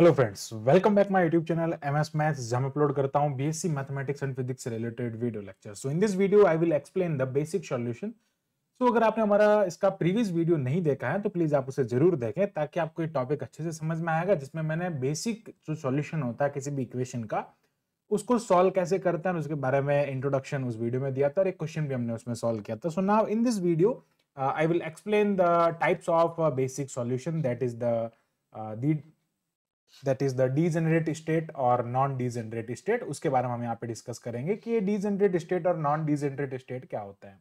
Hello friends welcome back my YouTube channel M S maths जहां upload करता हूं BSc mathematics and physics से related video lecture so in this video I will explain the basic solution so अगर आपने हमारा इसका previous video नहीं देखा है तो प्लीज आप उसे जरूर देखें ताकि आपको ये टॉपिक अच्छे से समझ में आएगा जिसमें मैंने बेसिक जो सोल्यूशन होता है किसी भी इक्वेशन का उसको सॉल्व कैसे करता है उसके बारे में इंट्रोडक्शन उस वीडियो में दिया था और एक क्वेश्चन भी हमने उसमें सॉल्व किया था so now in this video I will explain the types of basic solution that is the that is the degenerate state और नॉन डीजेनरेट स्टेट उसके बारे में हम यहाँ पे डिस्कस करेंगे कि ये डीजेनरेट स्टेट और नॉन डीजेनरेट स्टेट क्या होता है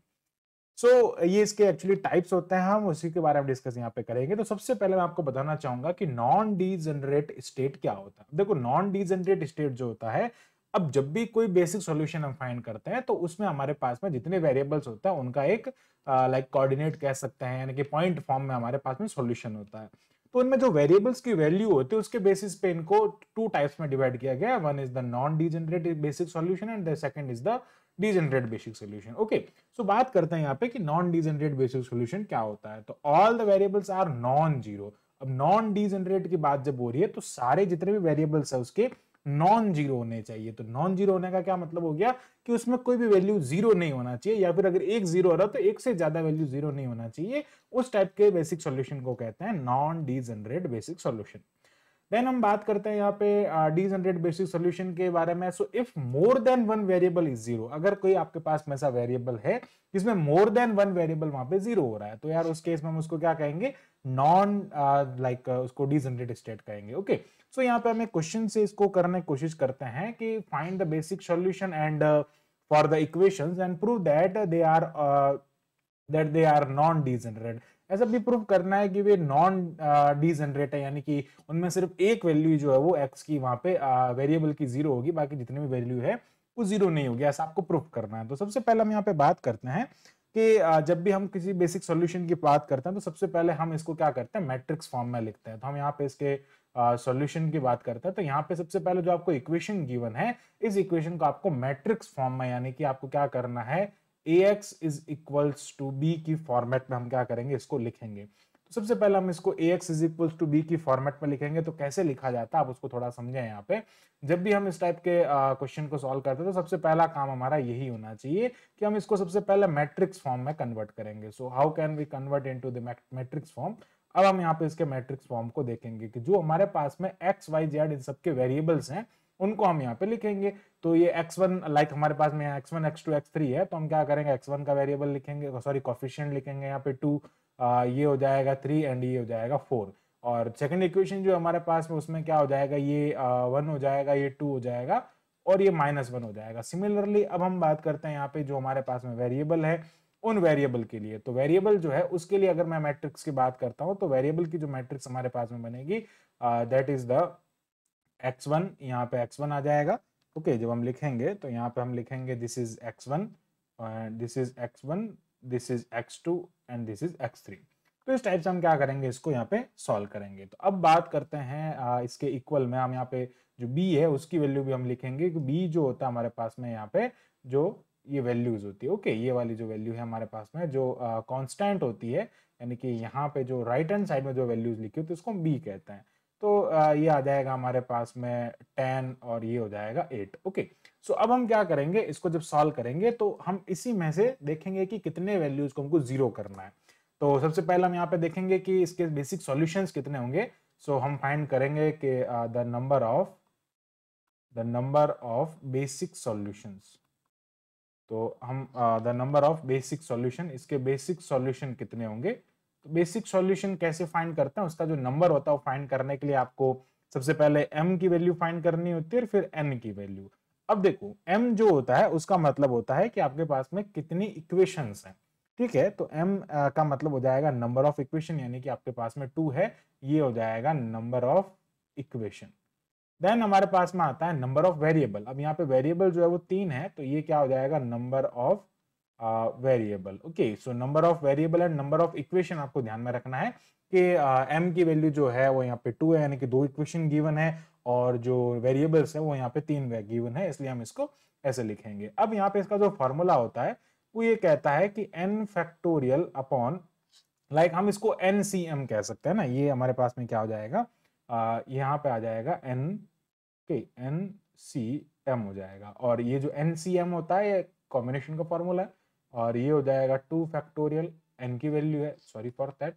सो so, ये इसके एक्चुअली टाइप्स होते हैं हम उसी के बारे में डिस्कस यहाँ पे करेंगे तो सबसे पहले मैं आपको बताना चाहूंगा कि नॉन डीजेनरेट स्टेट क्या होता है देखो नॉन डीजेनरेट स्टेट जो होता है अब जब भी कोई बेसिक सॉल्यूशन हम फाइंड करते हैं तो उसमें हमारे पास में जितने वेरिएबल्स होते हैं उनका एक लाइक uh, कोऑर्डिनेट like, कह सकते हैं यानी कि पॉइंट फॉर्म में हमारे पास में सॉल्यूशन होता है तो इनमें जो वेरिएबल्स की वैल्यू होती है उसके बेसिस पे इनको टू टाइप्स में डिवाइड किया गया one is the non degenerate basic solution and the second is the degenerate basic solution okay so बात करते हैं यहाँ पे कि नॉन डीजनरेट बेसिक सॉल्यूशन क्या होता है तो all the variables are non zero अब नॉन डीजनरेट की बात जब हो रही है तो सारे जितने भी वेरिएबल्स है उसके नॉन जीरो होने चाहिए तो नॉन जीरो होने का क्या मतलब हो गया कि उसमें कोई भी वैल्यू जीरो नहीं होना चाहिए या फिर अगर एक जीरो रहा तो एक से ज्यादा वैल्यू जीरो नहीं होना चाहिए उस टाइप के बेसिक सोल्यूशन को कहते हैं non D basic solution then हम बात करते हैं यहाँ पे डी जनरेट बेसिक सोल्यूशन के बारे में so if more than one variable is zero अगर कोई आपके पास में ऐसा वेरिएबल है जिसमें मोर देन वन वेरिएबल वहां पे जीरो हो रहा है तो यार उस केस में हम उसको क्या कहेंगे non like uh, like, uh, उसको डी जनरेट स्टेट कहेंगे ओके सो यहाँ पे हमें क्वेश्चन से इसको करने की कोशिश करते हैं कि find the basic solution and for the equation and prove that they are that they are non degenerate ऐसा भी प्रूव करना है कि वे नॉन डीजनरेट है यानी कि उनमें सिर्फ एक वैल्यू जो है वो एक्स की वहाँ पे वेरिएबल की जीरो होगी बाकी जितनी भी वैल्यू है वो जीरो नहीं होगी ऐसा आपको प्रूफ करना है तो सबसे पहले हम यहाँ पे बात करते हैं कि जब भी हम किसी बेसिक सॉल्यूशन की बात करते हैं तो सबसे पहले हम इसको क्या करते हैं मैट्रिक्स फॉर्म में लिखते हैं तो हम यहाँ पे इसके सॉल्यूशन की बात करते हैं तो यहाँ पे सबसे पहले जो आपको इक्वेशन गिवन है इस इक्वेशन को आपको मैट्रिक्स फॉर्म में यानी कि आपको क्या करना है A x is equals to B की फॉर्मेट में हम क्या करेंगे इसको लिखेंगे तो सबसे पहले हम इसको A x is equals to B की फॉर्मेट में लिखेंगे तो कैसे लिखा जाता है आप उसको थोड़ा समझें यहाँ पे जब भी हम इस टाइप के क्वेश्चन को सॉल्व करते हैं तो सबसे पहला काम हमारा यही होना चाहिए कि हम इसको सबसे पहले मैट्रिक्स फॉर्म में कन्वर्ट करेंगे so how can we convert into the matrix form अब हम यहाँ पे इसके मैट्रिक्स फॉर्म को देखेंगे कि जो हमारे पास में एक्स वाई जेड इन सबके वेरिएबल्स हैं उनको हम यहाँ पे लिखेंगे तो ये एक्स वन लाइक हमारे पास में x one x two x three है तो हम क्या करेंगे x1 का वेरिएबल लिखेंगे सॉरी oh, कॉफिशियंट लिखेंगे यहाँ पे टू ये हो जाएगा थ्री एंड ये हो जाएगा फोर और सेकेंड इक्वेशन जो हमारे पास में उसमें क्या हो जाएगा ये वन हो जाएगा ये टू हो जाएगा और ये माइनस वन हो जाएगा सिमिलरली अब हम बात करते हैं यहाँ पे जो हमारे पास में वेरिएबल है उन वेरिएबल के लिए तो वेरिएबल जो है उसके लिए अगर मैं मैट्रिक्स की बात करता हूँ तो वेरिएबल की जो मैट्रिक्स हमारे पास में बनेगी that is the x one यहाँ पे एक्स वन आ जाएगा ओके okay, जब हम लिखेंगे तो यहाँ पे हम लिखेंगे this is x one this is x one this is x two and this is x three तो इस टाइप से हम क्या करेंगे इसको यहाँ पे सॉल्व करेंगे तो अब बात करते हैं आ, इसके इक्वल में हम यहाँ पे जो बी है उसकी वैल्यू भी हम लिखेंगे कि बी जो होता है हमारे पास में यहाँ पे जो ये वैल्यूज होती है ओके ये वाली जो वैल्यू है हमारे पास में जो कांस्टेंट होती है यानी कि यहाँ पे जो राइट हैंड साइड में जो वैल्यूज लिखी होती है उसको हम बी कहते हैं तो ये आ जाएगा हमारे पास में टेन और ये हो जाएगा एट ओके सो अब हम क्या करेंगे इसको जब सॉल्व करेंगे तो हम इसी में से देखेंगे कि कितने वैल्यूज को हमको जीरो करना है तो सबसे पहले हम यहाँ पे देखेंगे कि इसके बेसिक सॉल्यूशंस कितने होंगे सो so, हम फाइंड करेंगे कि the number of the number of basic solutions तो हम the number of basic solution इसके बेसिक सॉल्यूशन कितने होंगे बेसिक सॉल्यूशन कैसे फाइंड करते हैं उसका जो नंबर होता है वो फाइंड करने के लिए आपको सबसे पहले एम की वैल्यू फाइंड करनी होती है और फिर एन की वैल्यू अब देखो एम जो होता है उसका मतलब होता है कि आपके पास में कितनी इक्वेशंस हैं ठीक है तो एम का मतलब हो जाएगा नंबर ऑफ इक्वेशन यानी कि आपके पास में टू है ये हो जाएगा नंबर ऑफ इक्वेशन देन हमारे पास में आता है नंबर ऑफ वेरिएबल अब यहाँ पे वेरिएबल जो है वो तीन है तो ये क्या हो जाएगा number of variable okay so number of variable and number of equation आपको ध्यान में रखना है कि एम uh, की वैल्यू जो है वो यहाँ पे टू है यानी कि दो इक्वेशन गिवन है और जो वेरिएबल्स है वो यहाँ पे तीन गिवन है इसलिए हम इसको ऐसे लिखेंगे अब यहाँ पे इसका जो फॉर्मूला होता है वो ये कहता है कि एन फैक्टोरियल अपॉन लाइक हम इसको एन सी एम कह सकते हैं ना ये हमारे पास में क्या हो जाएगा uh, यहाँ पे आ जाएगा एन के एन सी एम हो जाएगा और ये जो एन सी एम होता है ये कॉम्बिनेशन का फॉर्मूला है और ये हो जाएगा टू फैक्टोरियल एन की वैल्यू है sorry for that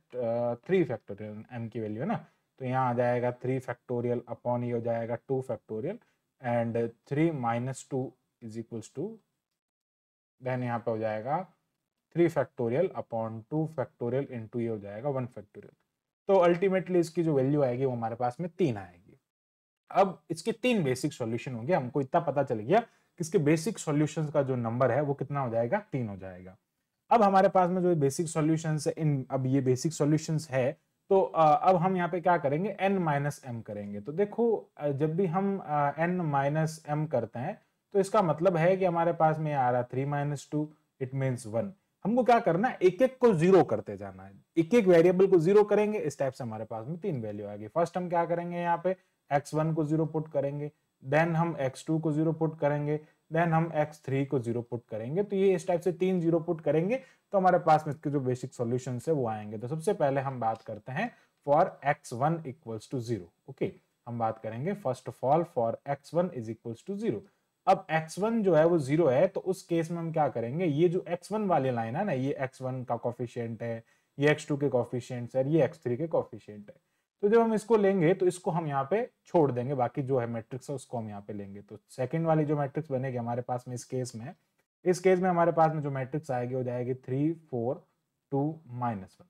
three factorial m की वैल्यू है ना तो यहाँ आ जाएगा थ्री फैक्टोरियल अपॉन ये हो जाएगा two factorial and three minus two is equals to then यहाँ पे हो जाएगा three factorial upon two factorial in ये हो जाएगा वन फैक्टोरियल तो अल्टीमेटली इसकी जो वैल्यू आएगी वो हमारे पास में तीन आएगी अब इसके तीन बेसिक सॉल्यूशन होंगे हमको इतना पता चल गया इसके बेसिक सोल्यूशन का जो नंबर है वो कितना हो जाएगा तीन हो जाएगा अब हमारे पास में जो बेसिक सॉल्यूशंस है इन अब ये बेसिक सॉल्यूशंस है तो अब हम यहाँ पे क्या करेंगे n माइनस एम करेंगे तो देखो जब भी हम n माइनस एम करते हैं तो इसका मतलब है कि हमारे पास में आ रहा three minus two it means one हमको क्या करना है एक एक को जीरो करते जाना है एक एक वेरिएबल को जीरो करेंगे इस टाइप से हमारे पास में तीन वैल्यू आएगी फर्स्ट हम क्या करेंगे यहाँ पे एक्स वन को जीरो पुट करेंगे देन हम x2 को जीरो पुट करेंगे देन हम x3 को जीरो पुट करेंगे तो ये इस टाइप से तीन जीरो पुट करेंगे तो हमारे पास में इसके जो बेसिक सोल्यूशन है वो आएंगे तो सबसे पहले हम बात करते हैं for x one equals to zero okay हम बात करेंगे first of all for x one is equals to zero अब x1 जो है वो जीरो है तो उस केस में हम क्या करेंगे ये जो x1 वाली लाइन है ना ये x1 का कॉफिशियंट है ये x2 के कॉफिशियंट है ये x3 के कॉफिशियंट है तो जब हम इसको लेंगे तो इसको हम यहाँ पे छोड़ देंगे बाकी जो है मैट्रिक्स है उसको हम यहाँ पे लेंगे तो सेकंड वाली जो मैट्रिक्स बनेगी हमारे पास में इस केस में इस केस में हमारे पास में जो मैट्रिक्स आएगी वो जाएगी three four two minus one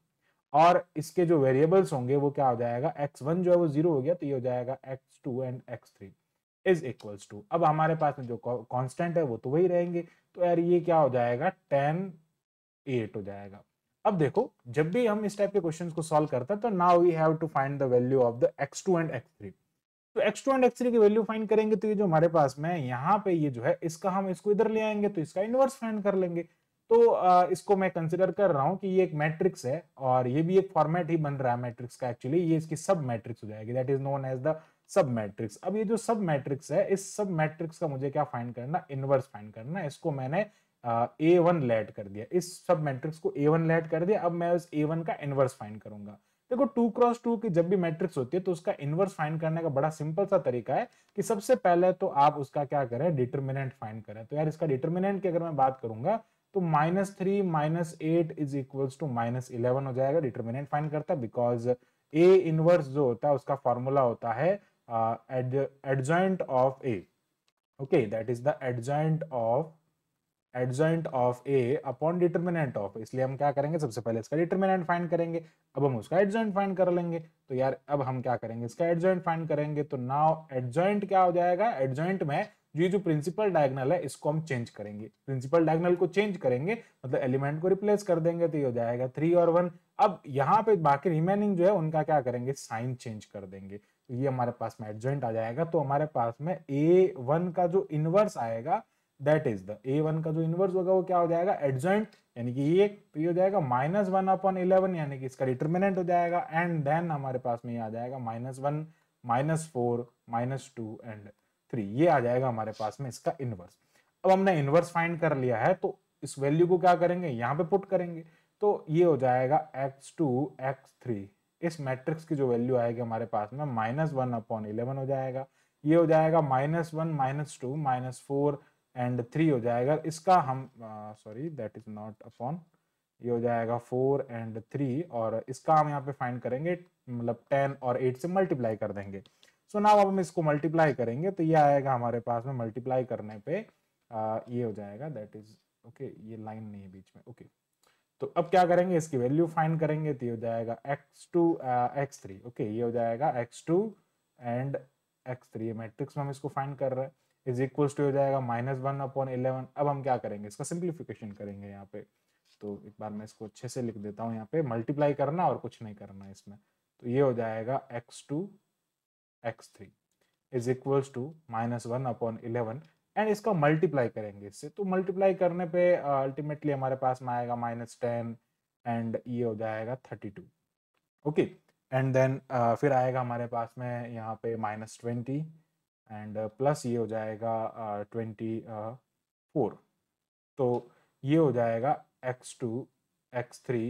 और इसके जो वेरिएबल्स होंगे वो क्या हो जाएगा एक्स वन जो है वो जीरो हो गया तो ये हो जाएगा x two and x three is equals to अब हमारे पास में जो कॉन्स्टेंट है वो तो वही रहेंगे तो यार ये क्या हो जाएगा टेन एट हो जाएगा अब देखो जब भी हम इस टाइप के क्वेश्चंस को सॉल्व करते हैं तो now we have to find the value of the x2 and x3 तो x2 एंड x3 की वैल्यू फाइंड करेंगे तो ये जो हमारे पास में यहाँ पे ये जो है इसका हम इसको इधर ले आएंगे तो इसका इनवर्स फाइंड कर लेंगे तो आ, इसको मैं कंसिडर कर रहा हूँ कि ये एक मैट्रिक्स है और ये भी एक फॉर्मेट ही बन रहा है मैट्रिक्स का एक्चुअली ये इसकी सब मैट्रिक्स हो जाएगी that is known as the sub matrix अब ये जो सब मैट्रिक्स है इस सब मैट्रिक्स का मुझे क्या फाइंड करना इनवर्स फाइंड करना इसको मैंने ए वन लेट कर दिया इस सब मैट्रिक्स को ए वन लेट कर दिया अब मैं उस ए वन का इनवर्स फाइंड करूंगा देखो टू क्रॉस टू की जब भी मैट्रिक्स होती है तो उसका इनवर्स फाइंड करने का बड़ा सिंपल सा तरीका है कि सबसे पहले तो आप उसका क्या करें डिटर्मिनेंट फाइंड करें तो यार इसका डिटर्मिनेंट की अगर मैं बात करूंगा तो minus three minus eight is equals to minus eleven हो जाएगा डिटर्मिनेंट फाइंड करता है बिकॉज ए इनवर्स जो होता है उसका फॉर्मूला होता है adjoint of A okay that is the adjoint of adjoint of A upon determinant of इसलिए हम क्या करेंगे सबसे पहले इसका डिटर्मिनेंट फाइंड करेंगे अब हम उसका एडजॉइंट फाइंड कर लेंगे तो यार अब हम क्या करेंगे इसका एडजॉइंट फाइंड करेंगे तो नाउ एडजॉइंट क्या हो जाएगा एडजॉइंट में जो जो प्रिंसिपल डायगनल है इसको हम चेंज करेंगे प्रिंसिपल डायगनल को चेंज करेंगे मतलब एलिमेंट को रिप्लेस कर देंगे तो ये हो जाएगा थ्री और वन अब यहाँ पे बाकी रिमेनिंग जो है उनका क्या करेंगे साइन चेंज कर देंगे तो ये हमारे पास में एडजॉइंट आ जाएगा तो हमारे पास में ए वन का जो इनवर्स आएगा that is the A one का जो इन्वर्स होगा वो क्या हो जाएगा एडजॉइंट यानी कि ये तो ये हो जाएगा माइनस वन अपॉन इलेवन यानी कि इसका डिटर्मिनेंट हो जाएगा एंड देन हमारे पास में ये आ जाएगा minus one minus four minus two and three ये आ जाएगा हमारे पास में इसका इन्वर्स अब हमने इन्वर्स फाइंड कर लिया है तो इस वैल्यू को क्या करेंगे यहाँ पे पुट करेंगे तो ये हो जाएगा एक्स टू एक्स थ्री इस मैट्रिक्स की जो वैल्यू आएगी हमारे पास में माइनस वन अपॉन इलेवन हो जाएगा ये हो जाएगा minus one minus two minus four and three हो जाएगा इसका हम sorry that is not upon ये हो जाएगा फोर एंड थ्री और इसका हम यहाँ पे फाइंड करेंगे मतलब टेन और एट से मल्टीप्लाई कर देंगे सो so नाउ अब हम इसको मल्टीप्लाई करेंगे तो ये आएगा हमारे पास में मल्टीप्लाई करने पे आ, ये हो जाएगा दैट इज ओके ये लाइन नहीं है बीच में ओके okay. तो अब क्या करेंगे इसकी वैल्यू फाइंड करेंगे तो ये हो जाएगा x two x three okay ये हो जाएगा x two and x three matrix में हम इसको फाइन कर रहे हैं इज इक्वल्स टू हो जाएगा माइनस वन अपॉन इलेवन अब हम क्या करेंगे इसका सिंप्लीफिकेशन करेंगे यहाँ पे तो एक बार मैं इसको अच्छे से लिख देता हूँ यहाँ पे मल्टीप्लाई करना और कुछ नहीं करना इसमें तो ये हो जाएगा x two x three is equals to minus one upon eleven and इसका मल्टीप्लाई करेंगे इससे तो मल्टीप्लाई करने पे अल्टीमेटली uh, हमारे पास में आएगा माइनस टेन एंड ये हो जाएगा thirty two okay and then फिर आएगा हमारे पास में यहाँ पे minus twenty and plus uh, ये हो जाएगा ट्वेंटी uh, फोर uh, तो ये हो जाएगा x two x three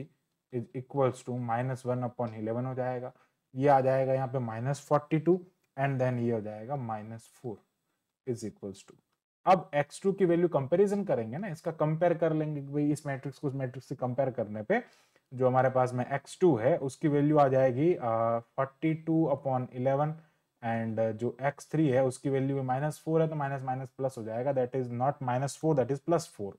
is equals to minus one upon eleven हो जाएगा ये आ जाएगा यहाँ पे minus forty two and then ये हो जाएगा minus four is equals to अब एक्स टू की वैल्यू कंपेरिजन करेंगे ना इसका कंपेयर कर लेंगे कि भाई इस मैट्रिक्स को उस मैट्रिक्स से कंपेयर करने पे जो हमारे पास में एक्स टू है उसकी वैल्यू आ जाएगी forty two upon eleven and uh, जो एक्स थ्री है उसकी वैल्यू माइनस फोर है तो माइनस माइनस प्लस हो जाएगा that is not minus four that is plus four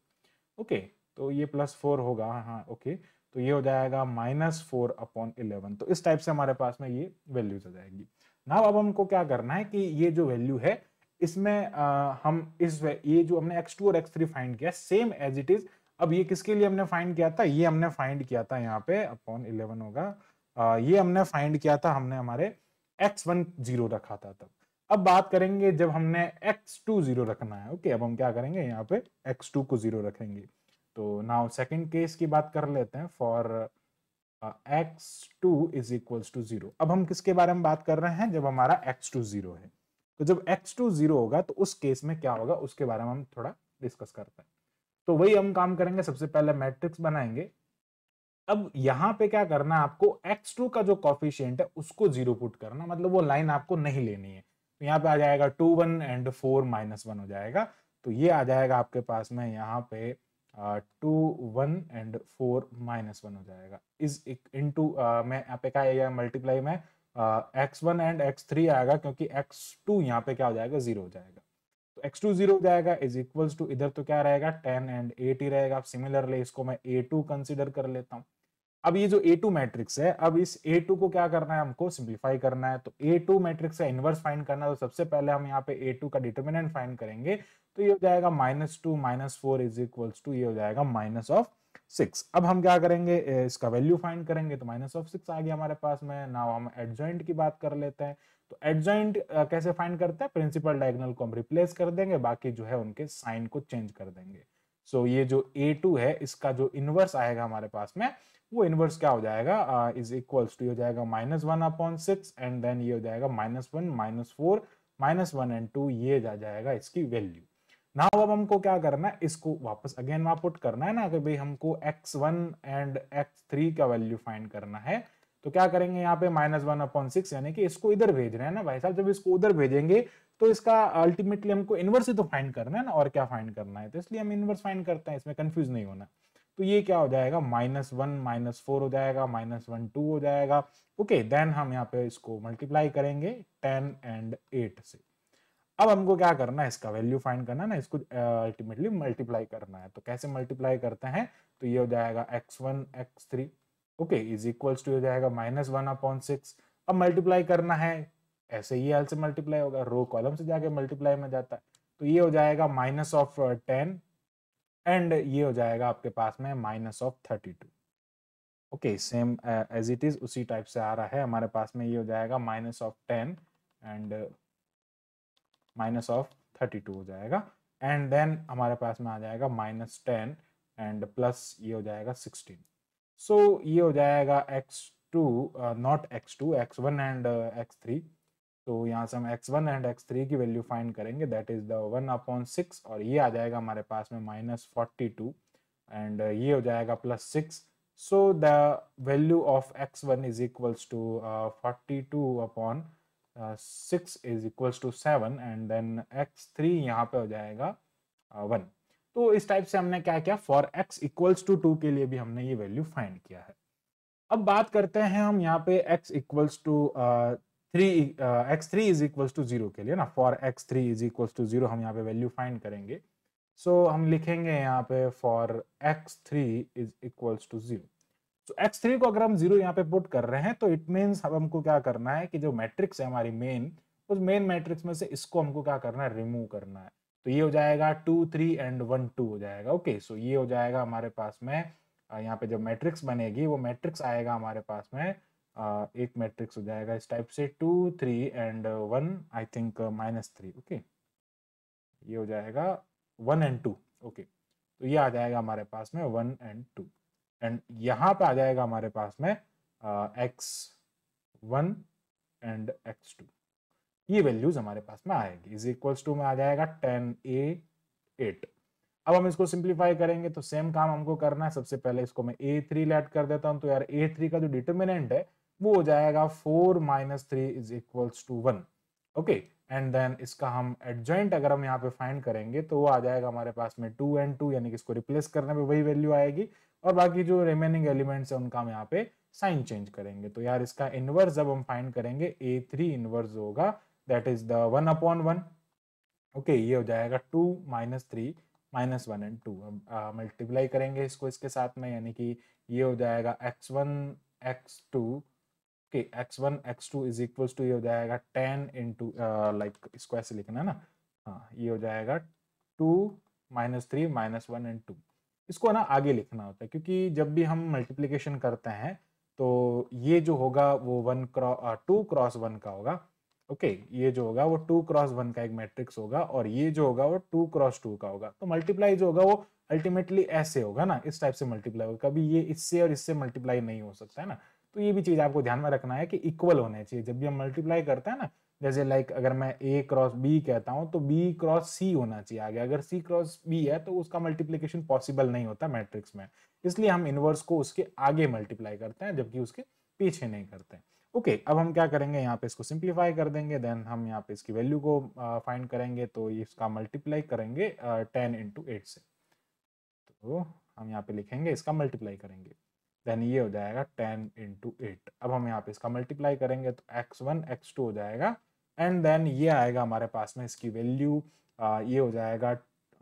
okay तो ये प्लस फोर होगा हाँ ओके हाँ, okay. तो ये हो जाएगा माइनस फोर अपॉन इलेवन तो इस टाइप से हमारे पास में ये वैल्यूज आ जाएगी ना अब हमको क्या करना है कि ये जो वैल्यू है इसमें आ, हम इस ये जो हमने एक्स टू और एक्स थ्री फाइंड किया सेम एज इट इज अब ये किसके लिए हमने फाइंड किया था ये हमने फाइंड किया था यहाँ पे अपॉन इलेवन होगा आ, ये हमने फाइंड किया था हमने हमारे एक्स वन जीरो रखा था तब अब बात करेंगे जब हमने एक्स टू जीरो रखना है ओके अब हम क्या करेंगे यहाँ पे एक्स टू को जीरो रखेंगे तो नाउ सेकंड केस की बात कर लेते हैं for x two is equals to zero अब हम किसके बारे में बात कर रहे हैं जब हमारा एक्स टू जीरो है तो जब एक्स टू जीरो होगा तो उस केस में क्या होगा उसके बारे में हम थोड़ा डिस्कस करते हैं तो वही हम काम करेंगे सबसे पहले मैट्रिक्स बनाएंगे अब यहां पे क्या करना है आपको x2 का जो कॉफिशियंट है उसको जीरो पुट करना मतलब वो लाइन आपको नहीं लेनी है तो यहाँ पे आ जाएगा two one and four minus one हो जाएगा तो ये आ जाएगा आपके पास में यहाँ पे two one and four minus one हो जाएगा इज इन टू मैं यहाँ पे क्या आएगा मल्टीप्लाई में x one and x three आएगा क्योंकि एक्स टू यहाँ पे क्या हो जाएगा जीरो हो जाएगा तो एक्स टू जीरो हो जाएगा इज इक्वल्स टू इधर तो क्या रहेगा टेन एंड एट ही रहेगा सिमिलरली इसको मैं ए टू कंसिडर कर लेता हूँ अब ये जो ए टू मैट्रिक्स है अब इस ए टू को क्या करना है हमको सिंप्लीफाई करना है तो ए टू मैट्रिक्स का इनवर्स फाइंड करना है तो सबसे पहले हम यहाँ पे ए टू का डिटर्मिनेंट फाइंड करेंगे तो ये हो जाएगा minus two minus four is equals to ये हो जाएगा माइनस ऑफ सिक्स अब हम क्या करेंगे इसका वैल्यू फाइंड करेंगे तो माइनस ऑफ सिक्स आ गया हमारे पास में ना हम एडजॉइंट की बात कर लेते हैं तो एडजॉइंट कैसे फाइंड करते हैं प्रिंसिपल डायगनल को हम रिप्लेस कर देंगे बाकी जो है उनके साइन को चेंज कर देंगे सो so, ये जो ए टू है इसका जो इनवर्स आएगा हमारे पास में वो इनवर्स क्या हो जाएगा इज इक्वल्स टू हो जाएगा minus one upon six and then ये हो जाएगा minus one minus four minus one and two ये जा जाएगा इसकी वैल्यू ना अब हमको क्या करना है इसको वापस अगेन वहां पुट करना है ना कि भाई हमको x one and x three का वैल्यू फाइंड करना है तो क्या करेंगे यहाँ पे माइनस वन अपॉन सिक्स यानी कि इसको इधर भेज रहे हैं ना भाई साहब जब इसको उधर भेजेंगे तो इसका अल्टीमेटली हमको इनवर्स ही तो फाइंड करना है ना और क्या फाइंड करना है तो इसलिए हम इनवर्स फाइंड करते हैं इसमें कंफ्यूज नहीं होना है तो ये क्या हो जाएगा माइनस वन माइनस फोर हो जाएगा माइनस वन टू हो जाएगा ओके देन हम यहाँ पे इसको मल्टीप्लाई करेंगे टेन एंड एट से अब हमको क्या करना है इसका वैल्यू फाइंड करना है ना इसको अल्टीमेटली मल्टीप्लाई करना है तो कैसे मल्टीप्लाई करते हैं तो ये हो जाएगा x one x three okay is equals to हो जाएगा माइनस वन अपॉन सिक्स अब मल्टीप्लाई करना है ऐसे ही एल से मल्टीप्लाई होगा रो कॉलम से जाके मल्टीप्लाई में जाता है तो ये हो जाएगा माइनस ऑफ टेन एंड ये हो जाएगा आपके पास में minus of thirty two okay same as it is उसी टाइप से आ रहा है हमारे पास में ये हो जाएगा minus of ten and minus of thirty two हो जाएगा एंड देन हमारे पास में आ जाएगा माइनस टेन एंड प्लस ये हो जाएगा सिक्सटीन सो so, ये हो जाएगा x two not x two x one and x three तो यहाँ से हम x one and x three की वैल्यू फाइंड करेंगे that is the one upon six और ये आ जाएगा हमारे पास में माइनस फोर्टी टू एंड ये हो जाएगा plus six so the value of x one is equals to forty two upon six is equals to seven and then x three यहाँ पे हो जाएगा वन uh, तो इस टाइप से हमने क्या किया for x equals to two के लिए भी हमने ये वैल्यू फाइंड किया है अब बात करते हैं हम यहाँ पे x equals to three x three is equals to zero के लिए ना for x three is equals to zero हम यहाँ पे वैल्यू फाइंड करेंगे सो so, हम लिखेंगे यहाँ पे for x three is equals to zero so x three को अगर हम जीरो यहाँ पे पुट कर रहे हैं तो इट मीन्स अब हमको क्या करना है कि जो मैट्रिक्स है हमारी मेन उस मेन मैट्रिक्स में से इसको हमको क्या करना है रिमूव करना है तो ये हो जाएगा two three and one two हो जाएगा ओके okay, सो so ये हो जाएगा हमारे पास में यहाँ पे जो मैट्रिक्स बनेगी वो मैट्रिक्स आएगा हमारे पास में एक मैट्रिक्स हो जाएगा इस टाइप से two three and one I think minus three okay ये हो जाएगा वन एंड टू ओके तो ये आ जाएगा हमारे पास में वन एंड टू एंड यहाँ पे आ जाएगा हमारे पास में x one and x two ये वैल्यूज हमारे पास में आएगी इज इक्वल्स टू में आ जाएगा टेन ए एट अब हम इसको सिंप्लीफाई करेंगे तो सेम काम हमको करना है सबसे पहले इसको मैं ए थ्री लेट कर देता हूँ तो यार ए थ्री का जो डिटर्मिनेंट है वो हो जाएगा four minus three is equals to one okay and then इसका हम एडजॉइंट अगर हम यहाँ पे फाइंड करेंगे तो वो आ जाएगा हमारे पास में टू एंड टू यानी कि इसको रिप्लेस करने पे वही वैल्यू आएगी और बाकी जो रिमेनिंग एलिमेंट्स है उनका हम यहाँ पे साइन चेंज करेंगे तो यार इसका इनवर्स जब हम फाइंड करेंगे ए थ्री इनवर्स होगा that is the one upon one okay ये हो जाएगा two minus three minus one and two हम मल्टीप्लाई करेंगे इसको इसके साथ में यानी कि ये हो जाएगा x one x two x one x two is equal to ये हो जाएगा टेन इंटू लाइक स्क्वायर से लिखना है ना हाँ ये हो जाएगा two minus three minus one and two इसको ना आगे लिखना होता है क्योंकि जब भी हम मल्टीप्लीकेशन करते हैं तो ये जो होगा वो one cross two cross one का होगा ओके okay, ये जो होगा वो टू क्रॉस वन का एक मैट्रिक्स होगा और ये जो होगा वो टू क्रॉस टू का होगा तो मल्टीप्लाई जो होगा वो अल्टीमेटली ऐसे होगा ना इस टाइप से मल्टीप्लाई होगा कभी ये इससे और इससे मल्टीप्लाई नहीं हो सकता है ना तो ये भी चीज आपको ध्यान में रखना है कि इक्वल होने चाहिए जब भी हम मल्टीप्लाई करते हैं ना जैसे लाइक अगर मैं ए क्रॉस बी कहता हूँ तो बी क्रॉस सी होना चाहिए आगे अगर सी क्रॉस बी है तो उसका मल्टीप्लीकेशन पॉसिबल नहीं होता मैट्रिक्स में इसलिए हम इनवर्स को उसके आगे मल्टीप्लाई करते हैं जबकि उसके पीछे नहीं करते हैं ओके okay, अब हम क्या करेंगे यहाँ पे इसको सिंप्लीफाई कर देंगे देन हम यहाँ पे इसकी वैल्यू को फाइंड uh, करेंगे तो इसका मल्टीप्लाई करेंगे टेन इंटू एट से तो हम यहाँ पे लिखेंगे इसका मल्टीप्लाई करेंगे देन ये हो जाएगा टेन इंटू एट अब हम यहाँ पे इसका मल्टीप्लाई करेंगे तो एक्स वन एक्स टू हो जाएगा एंड देन ये आएगा हमारे पास में इसकी वैल्यू ये हो जाएगा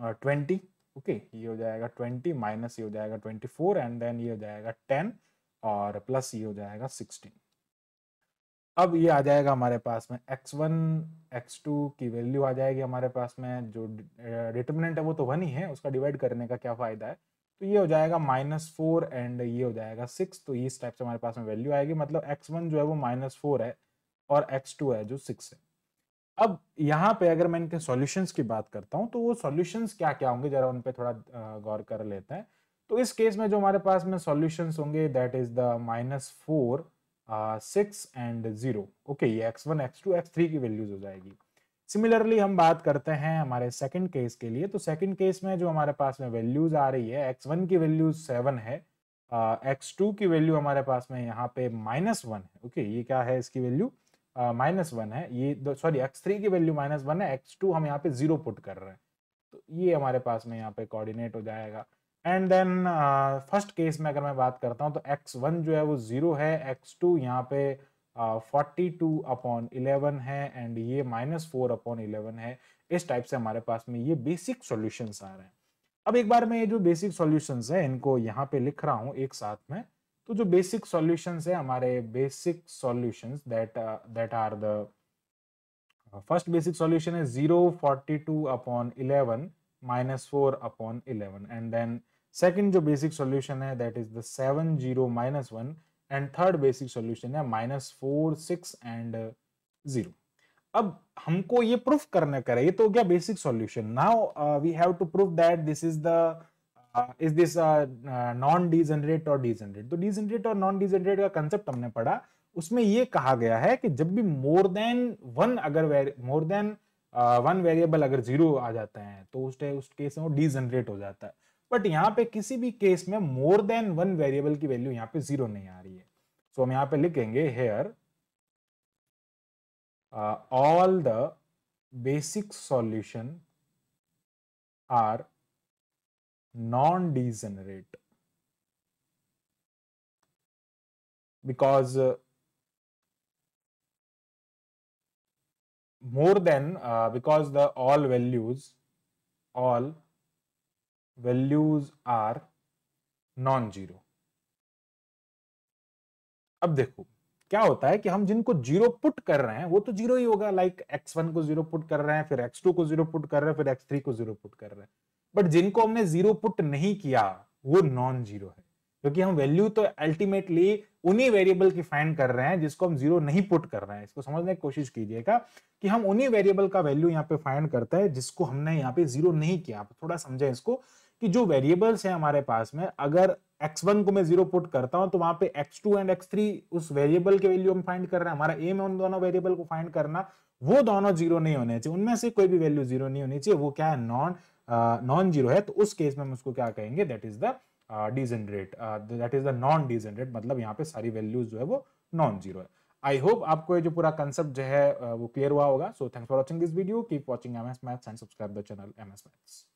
ट्वेंटी ओके okay, ये हो जाएगा ट्वेंटी माइनस ये हो जाएगा ट्वेंटी फोर एंड देन ये हो जाएगा टेन और प्लस ये हो जाएगा सिक्सटीन अब ये आ जाएगा हमारे पास में एक्स वन एक्स टू की वैल्यू आ जाएगी हमारे पास में जो डिटर्मिनेंट है वो तो वन ही है उसका डिवाइड करने का क्या फ़ायदा है तो ये हो जाएगा माइनस फोर एंड ये हो जाएगा सिक्स तो इस टाइप से हमारे पास में वैल्यू आएगी मतलब एक्स वन जो है वो माइनस फोर है और एक्स टू है जो सिक्स है अब यहाँ पे अगर मैं इनके सॉल्यूशंस की बात करता हूँ तो वो सॉल्यूशंस क्या क्या होंगे जरा उन पर थोड़ा गौर कर लेते हैं तो इस केस में जो हमारे पास में सोल्यूशन होंगे that is the minus four six and zero okay ये x one x two x three की वैल्यूज हो जाएगी सिमिलरली हम बात करते हैं हमारे सेकंड केस के लिए तो सेकंड केस में जो हमारे पास में वैल्यूज आ रही है एक्स वन की वैल्यू सेवन है एक्स टू की वैल्यू हमारे पास में यहाँ पे माइनस वन है ओके ये क्या है इसकी वैल्यू माइनस वन है ये सॉरी एक्स थ्री की वैल्यू माइनस वन है एक्स टू हम यहाँ पे जीरो पुट कर रहे हैं तो ये हमारे पास में यहाँ पे कोऑर्डिनेट हो जाएगा एंड देन फर्स्ट केस में अगर मैं बात करता हूँ तो एक्स वन जो है वो जीरो है एक्स टू यहाँ पे फोर्टी टू अपॉन इलेवन है एंड ये माइनस फोर अपॉन इलेवन है इस टाइप से हमारे पास में ये बेसिक सोल्यूशन आ रहे हैं अब एक बार मैं ये जो बेसिक सोल्यूशन है इनको यहाँ पे लिख रहा हूँ एक साथ में तो जो बेसिक सोल्यूशन uh, uh, है हमारे basic solution that that are the first basic solution है zero forty two upon eleven minus four upon eleven and then second जो बेसिक सोल्यूशन है that is the seven zero minus one and third basic solution है minus four six and zero अब हमको ये proof करना करे ये तो हो गया basic solution now we have to proof that this is the is this non degenerate और डिजनरेट तो डिजनरेट और नॉन डिजनरेट का कंसेप्ट हमने पढ़ा उसमें ये कहा गया है कि जब भी मोर देन वन अगर मोर देन वन वेरिएबल अगर जीरो आ जाता है तो उस उस केस में वो डिजनरेट हो जाता है बट यहाँ पे किसी भी केस में मोर देन वन वेरिएबल की वैल्यू यहाँ पे जीरो नहीं आ रही है सो so, हम यहाँ पे लिखेंगे here all the basic solution are non degenerate because more than because the all values all values are non zero अब देखो क्या होता है कि हम जिनको जीरो पुट कर रहे हैं वो तो जीरो ही होगा लाइक एक्स वन को जीरो पुट कर रहे हैं फिर एक्स टू को जीरो पुट कर रहे हैं फिर एक्स थ्री को जीरो पुट कर रहे हैं बट जिनको हमने जीरो पुट नहीं किया वो नॉन जीरो है क्योंकि हम वैल्यू तो अल्टीमेटली उन्हीं वेरिएबल की फाइंड कर रहे हैं जिसको हम जीरो नहीं पुट कर रहे हैं इसको समझने की कोशिश कीजिएगा कि हम उन्हीं वेरिएबल का वैल्यू यहाँ पे फाइंड करते हैं जिसको हमने यहाँ पे जीरो नहीं किया थोड़ा समझे इसको कि जो वेरिएबल्स हैं हमारे पास में अगर x1 को मैं जीरो पुट करता हूं तो वहां पे x2 एंड x3 उस वेरिएबल के वैल्यू हम फाइंड कर रहे हैं हमारा एम है उन दोनों वेरिएबल को फाइंड करना वो दोनों जीरो नहीं होने चाहिए उनमें से कोई भी वैल्यू जीरो नहीं होनी चाहिए वो क्या है नॉन नॉन जीरो है तो उस केस में हम उसको क्या कहेंगे that is the degenerate that is the non degenerate मतलब यहाँ पे सारी वैल्यूज जो है वो नॉन जीरो है आई होप आपको ये जो पूरा कंसेप्ट जो है uh, वो क्लियर हुआ होगा so thanks for watching this video keep watching M S maths and subscribe the channel M S maths